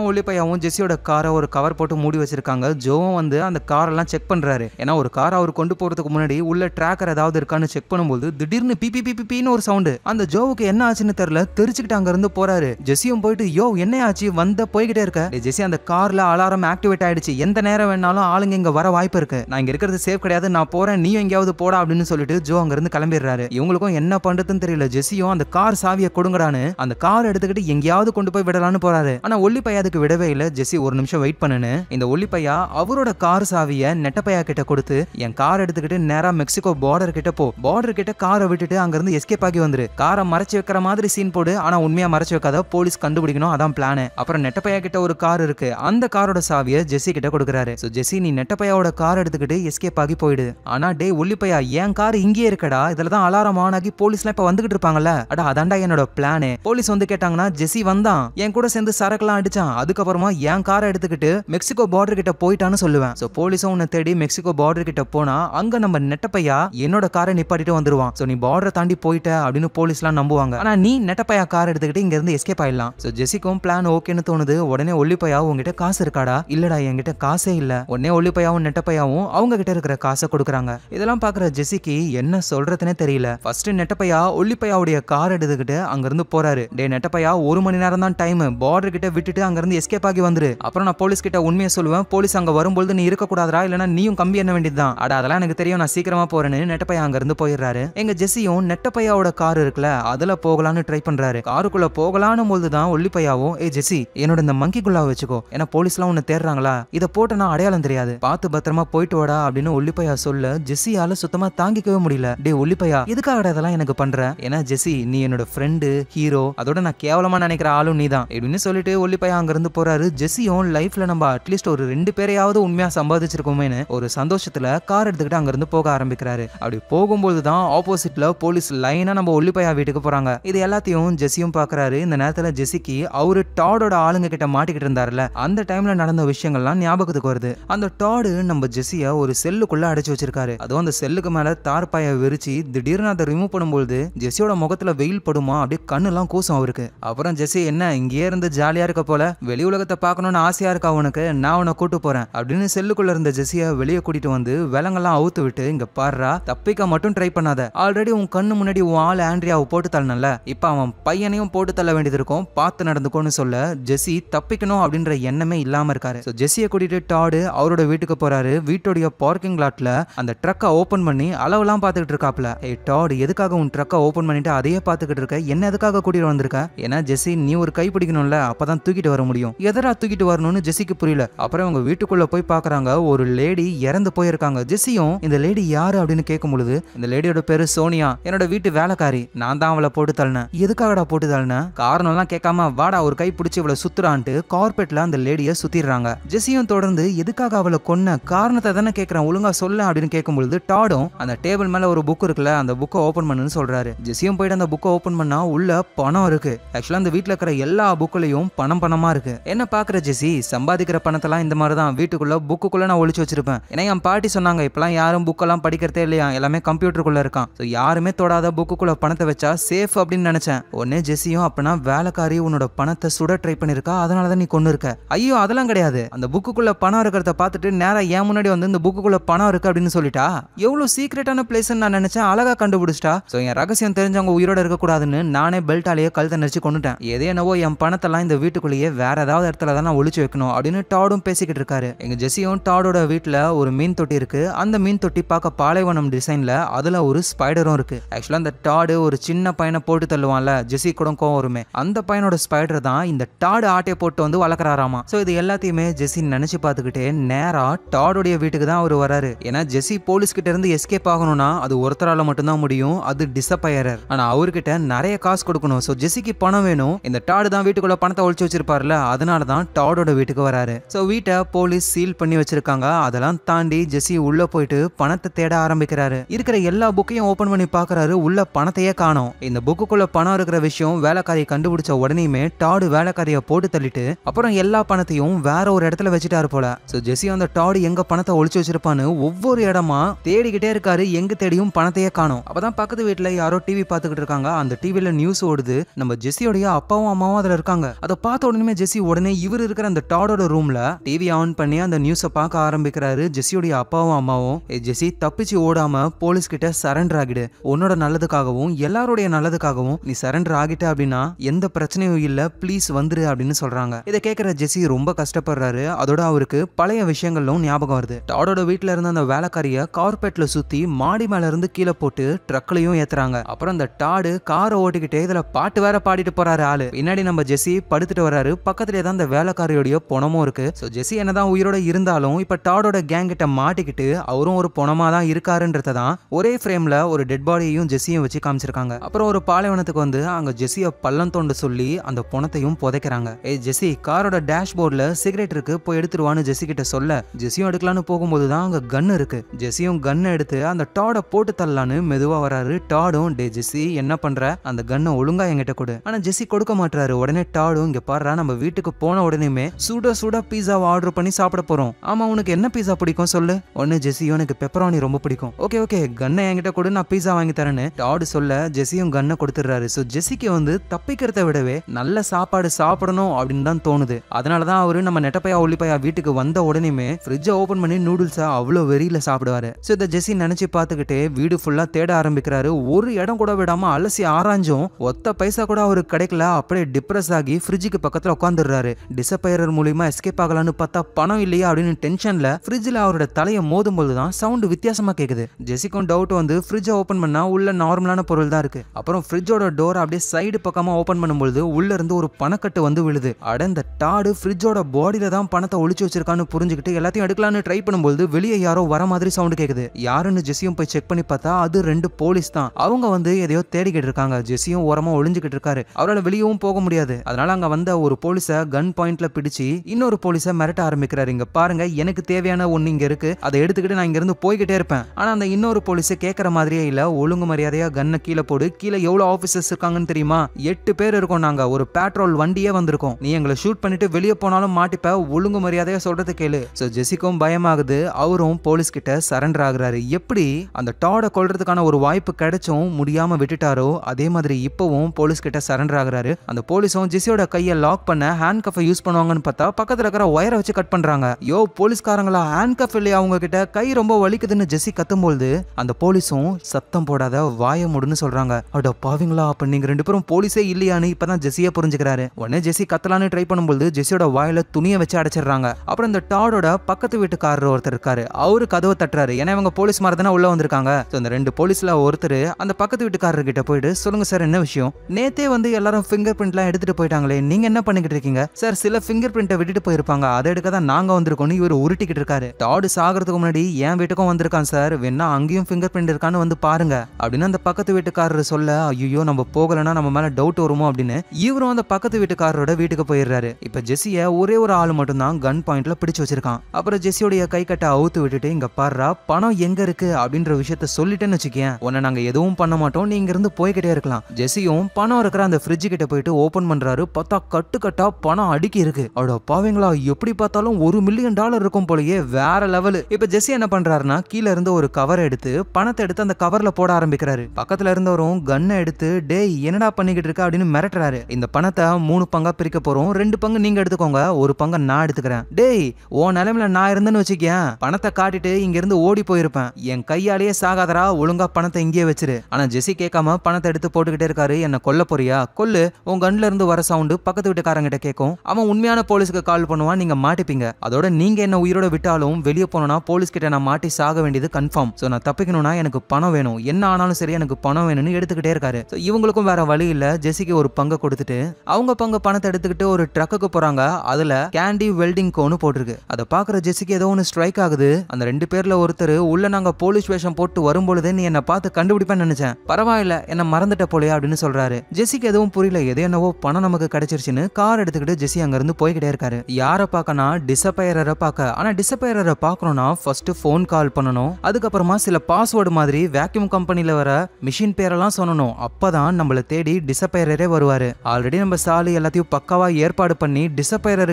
ஒளி பையாவும் ஜெஸியோட காரை ஒரு கவர் போட்டு மூடி வச்சிருக்காங்க ஜோவும் வந்து அந்த காரெல்லாம் செக் பண்றாரு ஏன்னா ஒரு கார் அவர் கொண்டு போறதுக்கு முன்னாடி உள்ள ட்ராக்கர் ஏதாவது இருக்கான்னு செக் பண்ணும்போது திடீர்னு பிபி பிபின்னு ஒரு சவுண்டு அந்த ஜோவுக்கு என்ன ஆச்சுன்னு தெரியல தெரிச்சுக்கிட்டு அங்க இருந்து போறாரு ஜெஸியும் போயிட்டு யோ என்ன ஆச்சு வந்த போய்கிட்டே இருக்க ஜெஸி அந்த கார்ல அலாரம் ஆக்டிவேட் ஆயிடுச்சு எந்த நேரம் வேணாலும் ஆளுங்க இங்க வர வாய்ப்பு இருக்கு நான் இங்க இருக்கிறது சேஃப் கிடையாது நான் போறேன் நீயும் எங்கேயாவது போடா அப்படின்னு சொல்லிட்டு ஜோ அங்க இருந்து கிளம்பிடுறாரு இவங்களுக்கும் என்ன பண்றதுன்னு தெரியல ஜெஸியும் அந்த கார் சாவியை கொடு கொடுங்கடான்னு அந்த கார் எடுத்துக்கிட்டு எங்கேயாவது கொண்டு போய் விடலான்னு போறாரு ஆனா ஒல்லி பையா விடவே இல்ல ஜெஸ்ஸி ஒரு நிமிஷம் வெயிட் பண்ணுன்னு இந்த ஒல்லி பையா அவரோட கார் சாவிய நெட்டப்பையா கிட்ட கொடுத்து என் கார் எடுத்துக்கிட்டு நேரா மெக்சிகோ பார்டர் கிட்ட போ பார்டர் கிட்ட காரை விட்டுட்டு அங்கிருந்து எஸ்கேப் ஆகி வந்துரு காரை மறைச்சு வைக்கிற மாதிரி சீன் போடு ஆனா உண்மையா மறைச்சு வைக்காத போலீஸ் கண்டுபிடிக்கணும் அதான் பிளான் அப்புறம் நெட்டப்பையா கிட்ட ஒரு கார் இருக்கு அந்த காரோட சாவியை ஜெஸ்ஸி கிட்ட கொடுக்குறாரு ஸோ ஜெஸ்ஸி நீ நெட்டப்பையாவோட கார் எடுத்துக்கிட்டு எஸ்கேப் ஆகி போயிடு ஆனா டே ஒல்லிப்பையா என் கார் இங்கேயே இருக்கடா இதுல தான் அலாரம் ஆன் ஆகி போலீஸ்லாம் இப்போ வந்துகிட்டு இருப்பாங்கல்ல அடா அதாண்டா என்னோட பிளானே போலீஸ் வந்து கேட்டாங்கன்னா ஜெசி வந்தான் என் கூட சேர்ந்து சரக்கெல்லாம் அடிச்சான் அதுக்கப்புறமா என் காரை எடுத்துக்கிட்டு மெக்சிகோ பார்டர் கிட்ட போயிட்டான்னு சொல்லுவேன் ஸோ போலீஸும் உன்னை தேடி மெக்சிகோ பார்டர் கிட்ட போனா அங்க நம்ம நெட்டப்பையா என்னோட காரை நிப்பாட்டிட்டு வந்துருவான் ஸோ நீ பார்டரை தாண்டி போயிட்ட அப்படின்னு போலீஸ்லாம் நம்புவாங்க ஆனா நீ நெட்டப்பையா கார் எடுத்துக்கிட்டு இங்க இருந்து எஸ்கேப் ஆயிடலாம் ஸோ ஜெசிக்கும் பிளான் ஓகேன்னு தோணுது உடனே ஒல்லிப்பையா உங்ககிட்ட காசு இருக்காடா இல்லடா என்கிட்ட காசே இல்ல உடனே ஒல்லிப்பையாவும் நெட்டப்பையாவும் அவங்க கிட்ட இருக்கிற காசை கொடுக்குறாங்க இதெல்லாம் பாக்குற ஜெசிக்கு என்ன சொல்றதுனே தெரியல ஃபர்ஸ்ட் நெட்டப்பையா ஒல்லிப்பையாவுடைய கார் எடுத்துக்கிட்டு அங்க அங்கிருந்து போறாரு டே நெட்டப்பையா ஒரு மணி நேரம் தான் டைம் பார்டர் கிட்ட விட்டுட்டு அங்கேருந்து எஸ்கேப் ஆகி வந்துரு அப்புறம் நான் போலீஸ் கிட்ட உண்மையை சொல்லுவேன் போலீஸ் அங்கே வரும்போது நீ இருக்கக்கூடாதா இல்லனா நீயும் கம்பி என்ன வேண்டியதுதான் அட அதெல்லாம் எனக்கு தெரியும் நான் சீக்கிரமா போறேன்னு நெட்டப்பையா அங்கேருந்து போயிடுறாரு எங்க ஜெஸ்ஸியும் நெட்டப்பையாவோட கார் இருக்குல்ல அதில் போகலான்னு ட்ரை பண்றாரு காருக்குள்ள போகலான்னு போதுதான் தான் ஒல்லிப்பையாவும் ஏ ஜெஸ்ஸி என்னோட இந்த மங்கி குல்லாவை வச்சுக்கோ ஏன்னா போலீஸ்லாம் உன்ன தேடுறாங்களா இதை நான் அடையாளம் தெரியாது பார்த்து பத்திரமா போயிட்டு வாடா அப்படின்னு ஒல்லிப்பையா சொல்ல ஜெஸ்ஸியால சுத்தமா தாங்கிக்கவே முடியல டே ஒல்லிப்பையா இதுக்காக இதெல்லாம் எனக்கு பண்ற ஏன்னா ஜெஸ்ஸி நீ என்னோட ஃப்ரெண்டு ஹீரோ அதோட நான் கேவலமா நினைக்கிற ஆளும் நீ தான் எப்படின்னு சொல்லிட்டு ஒல்லி பையன் அங்கிருந்து போறாரு ஜெஸ்ஸியும் லைஃப்ல நம்ம அட்லீஸ்ட் ஒரு ரெண்டு பேரையாவது உண்மையா சம்பாதிச்சிருக்கோமேனு ஒரு சந்தோஷத்துல கார் எடுத்துக்கிட்டு அங்கிருந்து போக ஆரம்பிக்கிறாரு அப்படி போகும்போது தான் ஆப்போசிட்ல போலீஸ் லைனா நம்ம ஒல்லிப்பையா வீட்டுக்கு போறாங்க இது எல்லாத்தையும் ஜெஸ்ஸியும் பாக்குறாரு இந்த நேரத்துல ஜெஸ்ஸிக்கு அவரு டாடோட ஆளுங்க கிட்ட மாட்டிக்கிட்டு இருந்தாருல அந்த டைம்ல நடந்த விஷயங்கள்லாம் ஞாபகத்துக்கு வருது அந்த டாடு நம்ம ஜெஸ்ஸிய ஒரு செல்லுக்குள்ள அடைச்சு வச்சிருக்காரு அதுவும் அந்த செல்லுக்கு மேல தார்பாய விரிச்சு திடீர்னு அதை ரிமூவ் பண்ணும்போது ஜெஸ்ஸியோட முகத்துல வெயில் படுமா அப்படியே கண்ணெல்லாம் கூசம் அவருக்கு அப்புறம் ஜெஸ்ஸி என்ன இங்கேயே இருந்து ஜாலியா இருக்க போல வெளி உலகத்தை பார்க்கணும்னு ஆசையா இருக்கா உனக்கு நான் உன்னை கூட்டு போறேன் அப்படின்னு செல்லுக்குள்ள இருந்த ஜெஸ்ஸியை வெளியே கூட்டிட்டு வந்து விலங்கெல்லாம் அவுத்து விட்டு இங்க பாடுறா தப்பிக்க மட்டும் ட்ரை பண்ணாத ஆல்ரெடி உன் கண்ணு முன்னாடி உன் ஆள் ஆண்ட்ரியாவை போட்டு தள்ளனல இப்ப அவன் பையனையும் போட்டு தள்ள வேண்டியது இருக்கும் பார்த்து நடந்துக்கோன்னு சொல்ல ஜெஸ்ஸி தப்பிக்கணும் அப்படின்ற எண்ணமே இல்லாம இருக்காரு ஸோ கூட்டிட்டு டாடு அவரோட வீட்டுக்கு போறாரு வீட்டுடைய பார்க்கிங் லாட்ல அந்த ட்ரக்கை ஓப்பன் பண்ணி அளவுலாம் பார்த்துக்கிட்டு இருக்காப்ல ஏ டாடு எதுக்காக உன் ட்ரக்கை ஓப்பன் பண்ணிட்டு அதையே பார்த்துக்கிட்டு இருக்க என்ன அதுக்காக கூட்டிட்டு வந்திருக்க ஏன்னா ஜெஸ்ஸி நீ ஒரு கை பிடிக்கணும்ல அப்பதான் தூக்கிட்டு வர முடியும் எதரா தூக்கிட்டு வரணும்னு ஜெஸ்ஸிக்கு புரியல அப்புறம் அவங்க வீட்டுக்குள்ள போய் பாக்குறாங்க ஒரு லேடி இறந்து போயிருக்காங்க ஜெஸியும் இந்த லேடி யாரு அப்படின்னு கேட்கும் பொழுது இந்த லேடியோட பேரு சோனியா என்னோட வீட்டு வேலைக்காரி நான் தான் அவளை போட்டு தள்ளினேன் எதுக்காகடா போட்டு தள்ளினேன் எல்லாம் கேட்காம வாடா ஒரு கை பிடிச்சி இவளை சுத்துறான்ட்டு கார்பெட்ல அந்த லேடிய சுத்திடுறாங்க ஜெஸ்ஸியும் தொடர்ந்து எதுக்காக அவளை கொன்ன காரணத்தை தானே கேட்கறான் ஒழுங்கா சொல்ல அப்படின்னு கேட்கும் பொழுது டாடும் அந்த டேபிள் மேல ஒரு புக் இருக்குல்ல அந்த புக்கை ஓபன் பண்ணுன்னு சொல்றாரு ஜெஸ்ஸியும் போயிட்டு அந்த புக்கை ஓபன் பண்ணா உள்ள ஃபுல்லாக பணம் இருக்கு ஆக்சுவலா அந்த வீட்டில் இருக்கிற எல்லா புக்குலயும் பணம் பணமா இருக்கு என்ன பாக்குற ஜெசி சம்பாதிக்கிற பணத்தெல்லாம் இந்த மாதிரிதான் வீட்டுக்குள்ள புக்குக்குள்ள நான் ஒழிச்சு வச்சிருப்பேன் ஏன்னா என் பாட்டி சொன்னாங்க இப்போலாம் யாரும் புக்கெல்லாம் படிக்கிறதே இல்லையா எல்லாமே கம்ப்யூட்டருக்குள்ள இருக்கான் ஸோ யாருமே தொடாத புக்குக்குள்ள பணத்தை வச்சா சேஃப் அப்படின்னு நினைச்சேன் உடனே ஜெஸியும் அப்படின்னா வேலைக்காரி உன்னோட பணத்தை சுட ட்ரை பண்ணியிருக்கா அதனாலதான் நீ கொண்டு இருக்க ஐயோ அதெல்லாம் கிடையாது அந்த புக்குக்குள்ள பணம் இருக்கிறத பார்த்துட்டு நேராக ஏன் முன்னாடி வந்து இந்த புக்குக்குள்ள பணம் இருக்கு அப்படின்னு சொல்லிட்டா எவ்வளோ சீக்ரெட்டான பிளேஸ்ன்னு நான் நினைச்சேன் அழகா கண்டுபிடிச்சிட்டா ஸோ என் ரகசியம் தெரிஞ்சவங்க உயிரோட இருக்கக்கூடாதுன்னு நானே நானே பெல்ட்டாலேயே கழுத்தை நெரிச்சு கொண்டுட்டேன் எதே என்னவோ என் பணத்தெல்லாம் இந்த வீட்டுக்குள்ளேயே வேற ஏதாவது இடத்துல தான் நான் ஒழிச்சு வைக்கணும் அப்படின்னு டாடும் பேசிக்கிட்டு இருக்காரு எங்க ஜெஸியும் டாடோட வீட்டுல ஒரு மீன் தொட்டி இருக்கு அந்த மீன் தொட்டி பார்க்க பாலைவனம் டிசைன்ல அதுல ஒரு ஸ்பைடரும் இருக்கு ஆக்சுவலா அந்த டாடு ஒரு சின்ன பையனை போட்டு தள்ளுவான்ல ஜெஸி கூட கோவம் வருமே அந்த பையனோட ஸ்பைடர் தான் இந்த டாடு ஆட்டையை போட்டு வந்து வளர்க்குறாராமா ஸோ இது எல்லாத்தையுமே ஜெஸி நினைச்சு பார்த்துக்கிட்டே நேரா டாடோடைய வீட்டுக்கு தான் அவர் வராரு ஏன்னா ஜெஸி போலீஸ் கிட்ட இருந்து எஸ்கேப் ஆகணும்னா அது ஒருத்தரால மட்டும்தான் முடியும் அது டிசப்பயரர் ஆனா அவர்கிட்ட நிறைய காசு காசு கொடுக்கணும் ஸோ ஜெசிக்கு பணம் வேணும் இந்த டாடு தான் வீட்டுக்குள்ள பணத்தை ஒழிச்சு வச்சிருப்பாருல்ல அதனால தான் டாடோட வீட்டுக்கு வராரு ஸோ வீட்டை போலீஸ் சீல் பண்ணி வச்சிருக்காங்க அதெல்லாம் தாண்டி ஜெசி உள்ள போயிட்டு பணத்தை தேட ஆரம்பிக்கிறாரு இருக்கிற எல்லா புக்கையும் ஓபன் பண்ணி பாக்குறாரு உள்ள பணத்தையே காணும் இந்த புக்குக்குள்ள பணம் இருக்கிற விஷயம் வேலைக்காரியை கண்டுபிடிச்ச உடனேயுமே டாடு வேலைக்காரியை போட்டு தள்ளிட்டு அப்புறம் எல்லா பணத்தையும் வேற ஒரு இடத்துல வச்சுட்டாரு போல ஸோ ஜெசி அந்த டாடு எங்க பணத்தை ஒழிச்சு வச்சிருப்பான்னு ஒவ்வொரு இடமா தேடிக்கிட்டே இருக்காரு எங்க தேடியும் பணத்தையே காணும் அப்பதான் பக்கத்து வீட்டுல யாரோ டிவி பாத்துக்கிட்டு இருக்காங்க அந்த டிவில நியூஸ் நியூஸ் ஓடுது நம்ம ஜெஸியோடைய அப்பாவும் அம்மாவும் அதுல இருக்காங்க அதை பார்த்த உடனே ஜெஸி உடனே இவர் இருக்கிற அந்த டாடோட ரூம்ல டிவி ஆன் பண்ணி அந்த நியூஸை பார்க்க ஆரம்பிக்கிறாரு ஜெஸியோடைய அப்பாவும் அம்மாவும் ஜெஸி தப்பிச்சு ஓடாம போலீஸ் கிட்ட சரண்டர் ஆகிடு உன்னோட நல்லதுக்காகவும் எல்லாருடைய நல்லதுக்காகவும் நீ சரண்டர் ஆகிட்ட அப்படின்னா எந்த பிரச்சனையும் இல்லை ப்ளீஸ் வந்துரு அப்படின்னு சொல்றாங்க இதை கேட்கிற ஜெஸ்ஸி ரொம்ப கஷ்டப்படுறாரு அதோட அவருக்கு பழைய விஷயங்களும் ஞாபகம் வருது டாடோட வீட்டில் இருந்த அந்த வேலைக்காரிய கார்பெட்ல சுத்தி மாடி மேல இருந்து கீழே போட்டு ட்ரக்லையும் ஏத்துறாங்க அப்புறம் அந்த டாடு காரை ஓட்டிக்கிட்டு போயிட்டு இதுல பாட்டு வேற பாடிட்டு போறாரு ஆளு பின்னாடி நம்ம ஜெஸ்ஸி படுத்துட்டு வராரு பக்கத்துலேயே தான் அந்த வேலைக்காரியோடய பணமும் இருக்கு ஸோ ஜெஸ்ஸி என்னதான் உயிரோட இருந்தாலும் இப்ப டாடோட கேங் கிட்ட மாட்டிக்கிட்டு அவரும் ஒரு பொணமா தான் இருக்காருன்றத தான் ஒரே ஃப்ரேம்ல ஒரு டெட் பாடியையும் ஜெஸியும் வச்சு காமிச்சிருக்காங்க அப்புறம் ஒரு பாலைவனத்துக்கு வந்து அங்க ஜெஸ்ஸிய பள்ளம் தோண்டு சொல்லி அந்த பணத்தையும் புதைக்கிறாங்க ஏ ஜெஸ்ஸி காரோட டேஷ்போர்ட்ல சிகரெட் இருக்கு போய் எடுத்துருவான்னு ஜெஸ்ஸி கிட்ட சொல்ல ஜெஸ்ஸியும் எடுக்கலான்னு போகும்போது தான் அங்க கன் இருக்கு ஜெஸ்ஸியும் கன் எடுத்து அந்த டாடை போட்டு தள்ளலான்னு மெதுவா வராரு டாடும் டே ஜெஸ்ஸி என்ன பண்ற அந்த கன் பொண்ணை ஒழுங்கா எங்கிட்ட கொடு ஆனா ஜெஸ்ஸி கொடுக்க மாட்டாரு உடனே டாடும் இங்க பாடுறா நம்ம வீட்டுக்கு போன உடனேயுமே சூட சூட பீஸாவை ஆர்டர் பண்ணி சாப்பிட போறோம் ஆமா உனக்கு என்ன பீஸா பிடிக்கும் சொல்லு ஒன்னு ஜெஸ்ஸியும் எனக்கு பெப்பரானி ரொம்ப பிடிக்கும் ஓகே ஓகே கன்னை என்கிட்ட கொடு நான் பீஸா வாங்கி தரேன்னு டாடு சொல்ல ஜெஸியும் கன்னை கொடுத்துடுறாரு ஸோ ஜெஸிக்கு வந்து தப்பிக்கிறத விடவே நல்ல சாப்பாடு சாப்பிடணும் அப்படின்னு தான் தோணுது அதனால தான் அவரு நம்ம நெட்டப்பையா ஒளிப்பையா வீட்டுக்கு வந்த உடனேமே ஃப்ரிட்ஜை ஓப்பன் பண்ணி நூடுல்ஸை அவ்வளோ வெறியில் சாப்பிடுவாரு ஸோ இதை ஜெஸி நினச்சி பார்த்துக்கிட்டே வீடு ஃபுல்லாக தேட ஆரம்பிக்கிறாரு ஒரு இடம் கூட விடாமல் அலசி ஆராய்ஞ்சும் ஒத்த பைசா கூட அவருக்கு கிடைக்கல அப்படியே டிப்ரெஸ் ஆகி ஃப்ரிட்ஜுக்கு பக்கத்தில் உட்காந்துடுறாரு டிசப்பயரர் மூலியமா எஸ்கேப் ஆகலான்னு பார்த்தா பணம் இல்லையா அப்படின்னு டென்ஷன்ல ஃப்ரிட்ஜில் அவரோட தலையை மோதும் போது தான் சவுண்டு வித்தியாசமா கேட்குது ஜெசிக்கும் டவுட் வந்து ஃப்ரிட்ஜை ஓப்பன் பண்ணா உள்ள நார்மலான பொருள் தான் இருக்கு அப்புறம் ஃப்ரிட்ஜோட டோர் அப்படியே சைடு பக்கமா ஓப்பன் பண்ணும்போது உள்ள இருந்து ஒரு பணக்கட்டு வந்து விழுது அடந்த டாடு ஃப்ரிட்ஜோட பாடியில தான் பணத்தை ஒழிச்சு வச்சிருக்கான்னு புரிஞ்சுக்கிட்டு எல்லாத்தையும் எடுக்கலான்னு ட்ரை பண்ணும்போது வெளியே யாரோ வர மாதிரி சவுண்டு கேட்குது யாருன்னு ஜெசியும் போய் செக் பண்ணி பார்த்தா அது ரெண்டு போலீஸ் தான் அவங்க வந்து எதையோ தேடிக்கிட்டு இருக்காங்க ஜெசியும் ஓரமா ஒளிஞ்சுக்கிட்டு இருக்காரு அவரால் வெளியவும் போக முடியாது அதனால அங்கே வந்த ஒரு போலீஸை கன் பாயிண்ட்ல பிடிச்சி இன்னொரு போலீஸை மிரட்ட ஆரம்பிக்கிறாரு இங்க பாருங்க எனக்கு தேவையான ஒன்று இங்கே இருக்கு அதை எடுத்துக்கிட்டு நான் இங்கேருந்து போய்கிட்டே இருப்பேன் ஆனால் அந்த இன்னொரு போலீஸை கேட்குற மாதிரியே இல்லை ஒழுங்கு மரியாதையாக கன்னை கீழே போடு கீழே எவ்வளோ ஆபீசர்ஸ் இருக்காங்கன்னு தெரியுமா எட்டு பேர் இருக்கோம் நாங்கள் ஒரு பேட்ரோல் வண்டியே வந்திருக்கோம் நீ எங்களை ஷூட் பண்ணிட்டு வெளியே போனாலும் மாட்டிப்ப ஒழுங்கு மரியாதையாக சொல்றது கேளு ஸோ ஜெசிக்கும் பயமாகுது அவரும் போலீஸ் கிட்ட சரண்டர் ஆகுறாரு எப்படி அந்த டாட கொள்றதுக்கான ஒரு வாய்ப்பு கிடைச்சும் முடியாம விட்டுட்டாரோ அதே மாதிரி எப்பவும் போலீஸ்கிட்ட சரண்டர் ஆகுறாரு அந்த போலீஸும் ஜெஸியோட கையை லாக் பண்ண ஹேண்ட் கஃபை யூஸ் பண்ணுவாங்கன்னு பார்த்தா பக்கத்தில் இருக்கிற ஒயரை வச்சு கட் பண்ணுறாங்க யோ போலீஸ்காரங்களா ஹேண்ட் கஃப் இல்லையா அவங்க கிட்ட கை ரொம்ப வலிக்குதுன்னு ஜெஸி கத்தும்போது அந்த போலீஸும் சத்தம் போடாத வாய முடுன்னு சொல்கிறாங்க அட பாவிங்களா அப்போ நீங்கள் ரெண்டு பேரும் போலீஸே இல்லையான்னு இப்போ தான் ஜெஸியை புரிஞ்சுக்கிறாரு உடனே ஜெஸி கத்தலான்னு ட்ரை பண்ணும்போது ஜெஸியோட வாயில துணியை வச்சு அடைச்சிடுறாங்க அப்புறம் இந்த டாடோட பக்கத்து வீட்டுக்காரர் ஒருத்தர் இருக்காரு அவரு கதவை தட்டுறாரு ஏன்னா இவங்க போலீஸ் மாதிரி தானே உள்ள வந்திருக்காங்க இந்த ரெண்டு போலீஸ்ல ஒருத்தர் அந்த பக்கத்து வீட்டுக்காரர் கிட்ட போயிட்டு சொல்லுங்க சார் என்ன விஷயம் நேத்தே வந்து எல்லாரும் ஃபிங்கர் பிரிண்ட்லாம் எடுத்துட்டு போயிட்டாங்களே நீங்க என்ன பண்ணிக்கிட்டு இருக்கீங்க சார் சில ஃபிங்கர் பிரிண்ட்டை விட்டுட்டு போயிருப்பாங்க அதை எடுக்க தான் நாங்க வந்திருக்கோம்னு இவர் உருட்டிக்கிட்டு இருக்காரு தாடு சாகிறதுக்கு முன்னாடி என் வீட்டுக்கும் வந்திருக்கான் சார் வேணா அங்கேயும் ஃபிங்கர் பிரிண்ட் இருக்கான்னு வந்து பாருங்க அப்படின்னு அந்த பக்கத்து வீட்டுக்காரர் சொல்ல ஐயோ நம்ம போகலன்னா நம்ம மேல டவுட் வருமோ அப்படின்னு இவரும் அந்த பக்கத்து வீட்டுக்காரரோட வீட்டுக்கு போயிடுறாரு இப்ப ஜெஸிய ஒரே ஒரு ஆள் மட்டும் தான் கன் பாயிண்ட்ல பிடிச்சு வச்சிருக்கான் அப்புறம் ஜெஸ்ஸியோடைய கை கட்ட அவுத்து விட்டுட்டு இங்க பாருறா பணம் எங்க இருக்கு அப்படின்ற விஷயத்த சொல்லிட்டேன்னு வச்சுக்கேன் உன்னை நாங்க எதுவும் பண்ண மாட்டோம் நீங்க இருந்து போய்கிட்டே இருக்கலாம் ஜெஸ் பசியும் பணம் இருக்கிற அந்த ஃப்ரிட்ஜ் கிட்ட போயிட்டு ஓபன் பண்றாரு பார்த்தா கட்டு கட்டா பணம் அடுக்கி இருக்கு அவட பாவீங்களா எப்படி பார்த்தாலும் ஒரு மில்லியன் டாலர் இருக்கும் போலயே வேற லெவல் இப்ப ஜெஸ்ஸி என்ன பண்றாருன்னா கீழ இருந்து ஒரு கவர் எடுத்து பணத்தை எடுத்து அந்த கவர்ல போட ஆரம்பிக்கிறாரு பக்கத்துல இருந்தவரும் கன்னை எடுத்து டே என்னடா பண்ணிக்கிட்டு இருக்க அப்படின்னு மிரட்டுறாரு இந்த பணத்தை மூணு பங்கா பிரிக்க போறோம் ரெண்டு பங்கு நீங்க எடுத்துக்கோங்க ஒரு பங்கு நான் எடுத்துக்கிறேன் டேய் ஓ நிலைமையில நான் இருந்தேன்னு வச்சுக்கேன் பணத்தை காட்டிட்டு இங்க இருந்து ஓடி போயிருப்பேன் என் கையாலேயே சாகாதரா ஒழுங்கா பணத்தை இங்கேயே வச்சிரு ஆனா ஜெஸ்ஸி கேட்காம பணத்தை எடுத்து போட்டுக்கிட்டே வீட்டுக்காரு என்ன கொல்ல போறியா கொல்லு உங்க கண்ல இருந்து வர சவுண்டு பக்கத்து வீட்டுக்காரங்கிட்ட கேட்கும் அவன் உண்மையான போலீஸ்க்கு கால் பண்ணுவான் நீங்க மாட்டிப்பீங்க அதோட நீங்க என்ன உயிரோட விட்டாலும் வெளியே போனோம்னா போலீஸ் கிட்ட நான் மாட்டி சாக வேண்டியது கன்ஃபார்ம் சோ நான் தப்பிக்கணும்னா எனக்கு பணம் வேணும் என்ன ஆனாலும் சரி எனக்கு பணம் வேணும்னு எடுத்துக்கிட்டே இருக்காரு சோ இவங்களுக்கும் வேற வழி இல்ல ஜெசிக்கு ஒரு பங்கை கொடுத்துட்டு அவங்க பங்கு பணத்தை எடுத்துக்கிட்டு ஒரு ட்ரக்குக்கு போறாங்க அதுல கேண்டி வெல்டிங் கோன்னு போட்டிருக்கு அதை பாக்குற ஜெசிக்கு ஏதோ ஒன்று ஸ்ட்ரைக் ஆகுது அந்த ரெண்டு பேர்ல ஒருத்தர் உள்ள நாங்க போலீஸ் வேஷம் போட்டு வரும்பொழுது நீ என்ன பார்த்து கண்டுபிடிப்பேன்னு நினைச்சேன் பரவாயில்ல என்ன மறந்துட்ட போலயா அப்படின்னு சொல்றாரு ஜெசிக்கு எதுவும் புரியல எது என்னவோ பணம் நமக்கு கிடைச்சிருச்சுன்னு கார் எடுத்துக்கிட்டு ஜெசி இருந்து போய்கிட்டே இருக்காரு யாரை பார்க்கனா டிசப்பயரரை பார்க்க ஆனா டிசப்பயரரை பாக்கணும்னா ஃபர்ஸ்ட் ஃபோன் கால் பண்ணணும் அதுக்கப்புறமா சில பாஸ்வேர்டு மாதிரி வேக்யூம் கம்பெனில வர மிஷின் பேரெல்லாம் சொல்லணும் அப்பதான் நம்மள தேடி டிசப்பயரே வருவாரு ஆல்ரெடி நம்ம சாலி எல்லாத்தையும் பக்காவா ஏற்பாடு பண்ணி